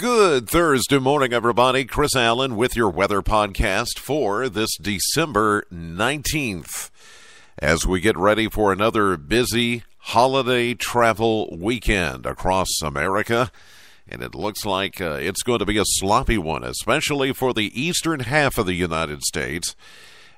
Good Thursday morning, everybody. Chris Allen with your weather podcast for this December 19th. As we get ready for another busy holiday travel weekend across America, and it looks like uh, it's going to be a sloppy one, especially for the eastern half of the United States.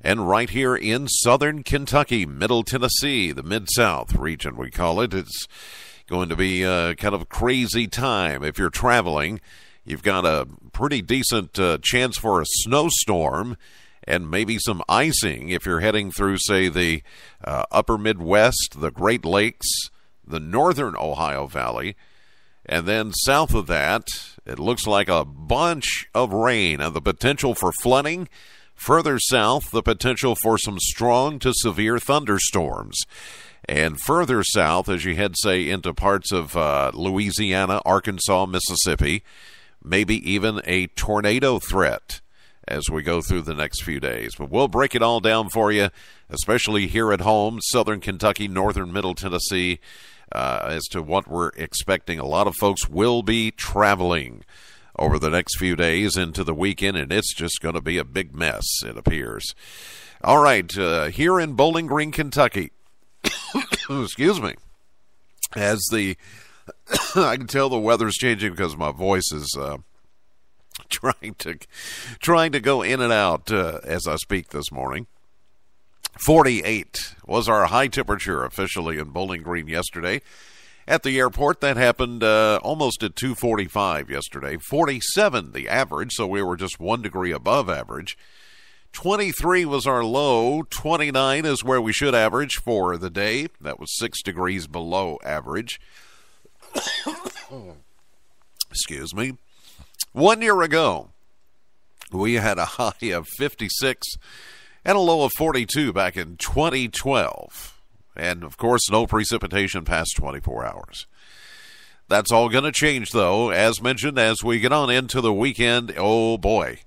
And right here in southern Kentucky, middle Tennessee, the mid South region, we call it. It's Going to be a uh, kind of crazy time if you're traveling. You've got a pretty decent uh, chance for a snowstorm and maybe some icing if you're heading through, say, the uh, upper Midwest, the Great Lakes, the northern Ohio Valley. And then south of that, it looks like a bunch of rain and the potential for flooding. Further south, the potential for some strong to severe thunderstorms. And further south, as you head, say, into parts of uh, Louisiana, Arkansas, Mississippi, maybe even a tornado threat as we go through the next few days. But we'll break it all down for you, especially here at home, southern Kentucky, northern middle Tennessee, uh, as to what we're expecting. A lot of folks will be traveling over the next few days into the weekend, and it's just going to be a big mess, it appears. All right, uh, here in Bowling Green, Kentucky. excuse me, as the I can tell the weather's changing because my voice is uh, trying to trying to go in and out uh, as I speak this morning. 48 was our high temperature officially in Bowling Green yesterday. At the airport, that happened uh, almost at 2:45 yesterday. 47 the average, so we were just one degree above average. 23 was our low. 29 is where we should average for the day. That was six degrees below average. Excuse me. One year ago, we had a high of 56 and a low of 42 back in 2012. And of course, no precipitation past 24 hours. That's all going to change, though. As mentioned, as we get on into the weekend, oh boy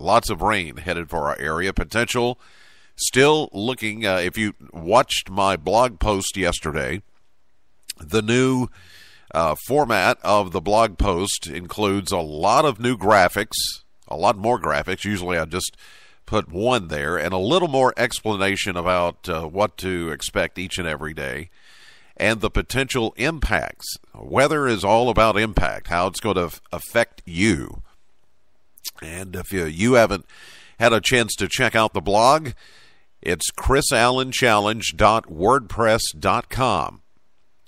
Lots of rain headed for our area. Potential still looking. Uh, if you watched my blog post yesterday, the new uh, format of the blog post includes a lot of new graphics, a lot more graphics. Usually I just put one there, and a little more explanation about uh, what to expect each and every day and the potential impacts. Weather is all about impact, how it's going to affect you. And if you, you haven't had a chance to check out the blog, it's chrisallenchallenge.wordpress.com.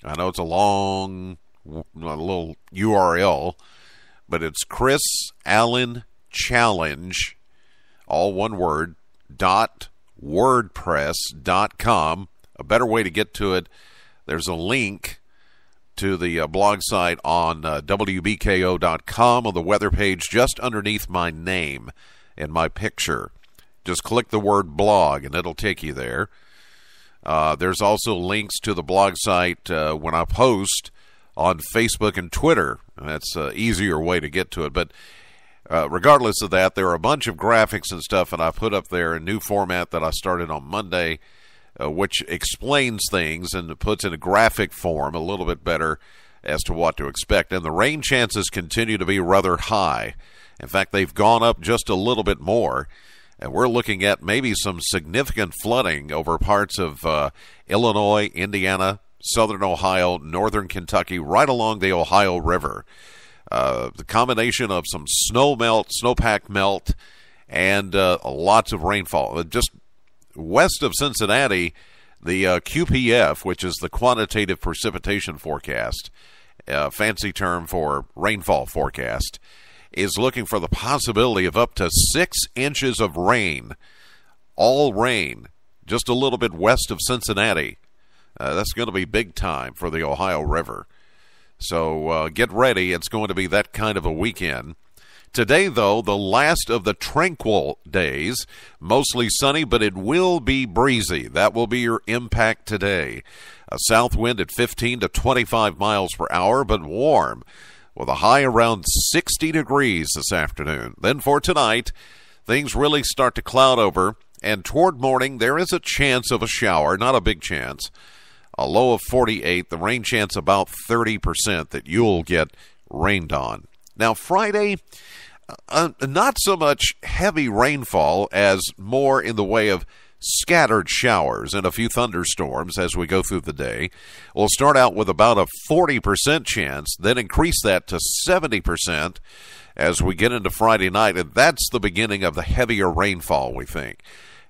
I know it's a long a little URL, but it's Chris Allen Challenge, all one word, dot wordpress.com. A better way to get to it, there's a link to the uh, blog site on uh, WBKO.com on the weather page just underneath my name and my picture. Just click the word blog and it'll take you there. Uh, there's also links to the blog site uh, when I post on Facebook and Twitter. That's an easier way to get to it. But uh, regardless of that, there are a bunch of graphics and stuff that I put up there a new format that I started on Monday uh, which explains things and puts in a graphic form a little bit better as to what to expect. And the rain chances continue to be rather high. In fact, they've gone up just a little bit more. And we're looking at maybe some significant flooding over parts of uh, Illinois, Indiana, southern Ohio, northern Kentucky, right along the Ohio River. Uh, the combination of some snow melt, snowpack melt, and uh, lots of rainfall. Just west of Cincinnati, the uh, QPF, which is the quantitative precipitation forecast, fancy term for rainfall forecast, is looking for the possibility of up to six inches of rain, all rain, just a little bit west of Cincinnati. Uh, that's going to be big time for the Ohio River. So uh, get ready. It's going to be that kind of a weekend. Today, though, the last of the tranquil days, mostly sunny, but it will be breezy. That will be your impact today. A south wind at 15 to 25 miles per hour, but warm, with a high around 60 degrees this afternoon. Then for tonight, things really start to cloud over, and toward morning, there is a chance of a shower, not a big chance a low of 48, the rain chance about 30% that you'll get rained on. Now, Friday, uh, uh, not so much heavy rainfall as more in the way of scattered showers and a few thunderstorms as we go through the day. We'll start out with about a 40% chance, then increase that to 70% as we get into Friday night, and that's the beginning of the heavier rainfall, we think.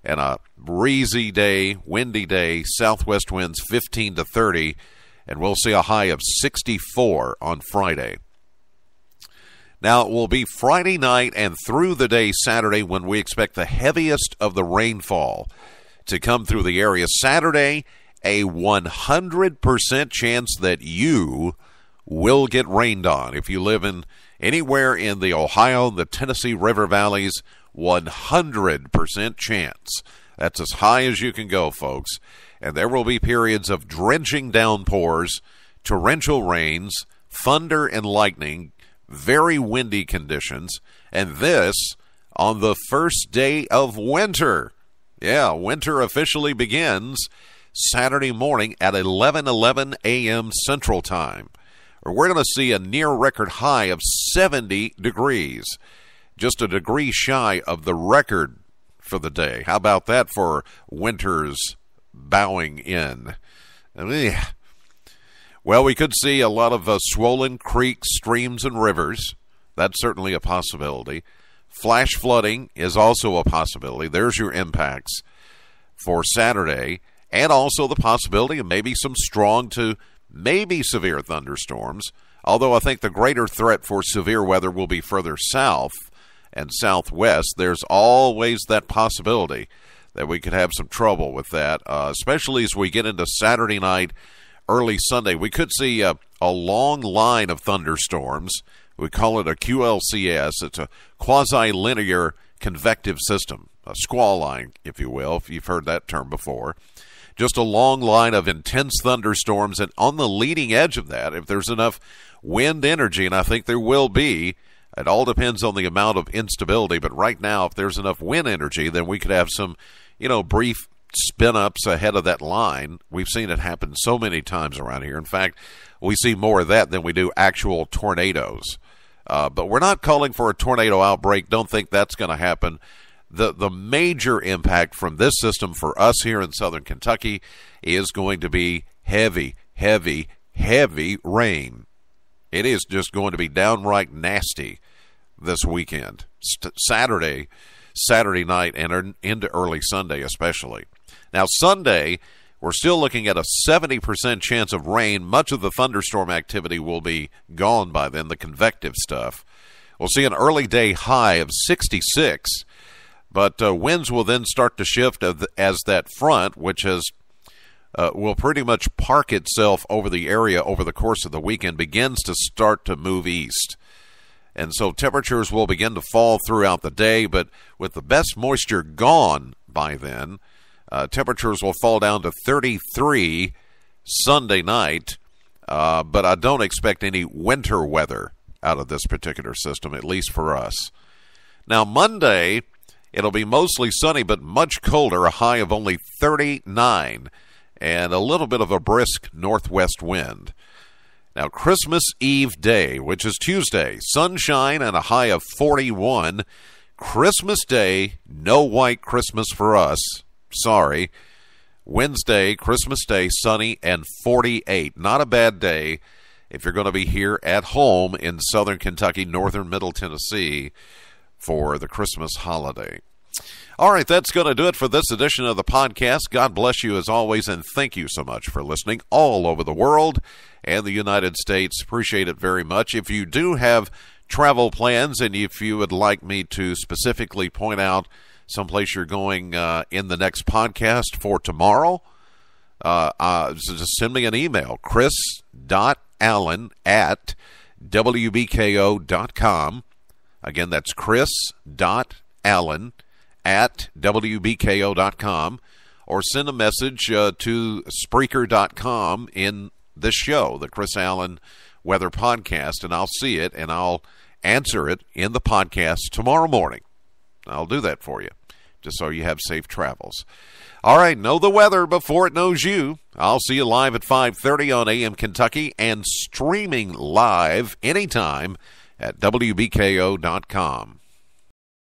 And a breezy day, windy day, southwest winds 15 to 30, and we'll see a high of 64 on Friday. Now, it will be Friday night and through the day Saturday when we expect the heaviest of the rainfall to come through the area. Saturday, a 100% chance that you will get rained on. If you live in anywhere in the Ohio, the Tennessee River Valleys, 100% chance. That's as high as you can go, folks. And there will be periods of drenching downpours, torrential rains, thunder and lightning, very windy conditions, and this on the first day of winter. Yeah, winter officially begins Saturday morning at 11:11 a.m. Central Time. We're going to see a near record high of 70 degrees, just a degree shy of the record for the day. How about that for winter's bowing in? I mean, well, we could see a lot of uh, swollen creeks, streams, and rivers. That's certainly a possibility. Flash flooding is also a possibility. There's your impacts for Saturday, and also the possibility of maybe some strong to maybe severe thunderstorms. Although I think the greater threat for severe weather will be further south and southwest, there's always that possibility that we could have some trouble with that, uh, especially as we get into Saturday night early Sunday. We could see a, a long line of thunderstorms. We call it a QLCS. It's a quasi linear convective system, a squall line, if you will, if you've heard that term before. Just a long line of intense thunderstorms, and on the leading edge of that, if there's enough wind energy, and I think there will be, it all depends on the amount of instability, but right now, if there's enough wind energy, then we could have some, you know, brief spin ups ahead of that line. We've seen it happen so many times around here. In fact, we see more of that than we do actual tornadoes. Uh, but we're not calling for a tornado outbreak. Don't think that's going to happen. The, the major impact from this system for us here in southern Kentucky is going to be heavy, heavy, heavy rain. It is just going to be downright nasty this weekend. St- Saturday, Saturday night and er, into early Sunday, especially. Now, Sunday, we're still looking at a 70% chance of rain. Much of the thunderstorm activity will be gone by then, the convective stuff. We'll see an early day high of 66, but uh, winds will then start to shift as that front, which has uh, will pretty much park itself over the area over the course of the weekend, begins to start to move east. And so temperatures will begin to fall throughout the day, but with the best moisture gone by then, uh, temperatures will fall down to 33 Sunday night. Uh, but I don't expect any winter weather out of this particular system, at least for us. Now, Monday, it'll be mostly sunny but much colder, a high of only 39, and a little bit of a brisk northwest wind. Now, Christmas Eve Day, which is Tuesday, sunshine and a high of 41. Christmas Day, no white Christmas for us. Sorry. Wednesday, Christmas Day, sunny and 48. Not a bad day if you're going to be here at home in southern Kentucky, northern middle Tennessee for the Christmas holiday. All right, that's going to do it for this edition of the podcast. God bless you as always, and thank you so much for listening all over the world and the United States. Appreciate it very much. If you do have travel plans and if you would like me to specifically point out someplace you're going uh, in the next podcast for tomorrow, uh, uh, just send me an email, chris.allen at wbko.com. Again, that's chris.allen at wbko.com or send a message uh, to Spreaker.com in this show, the Chris Allen Weather Podcast, and I'll see it and I'll answer it in the podcast tomorrow morning. I'll do that for you, just so you have safe travels. All right, know the weather before it knows you. I'll see you live at 5:30 on AM Kentucky and streaming live anytime at wbko.com.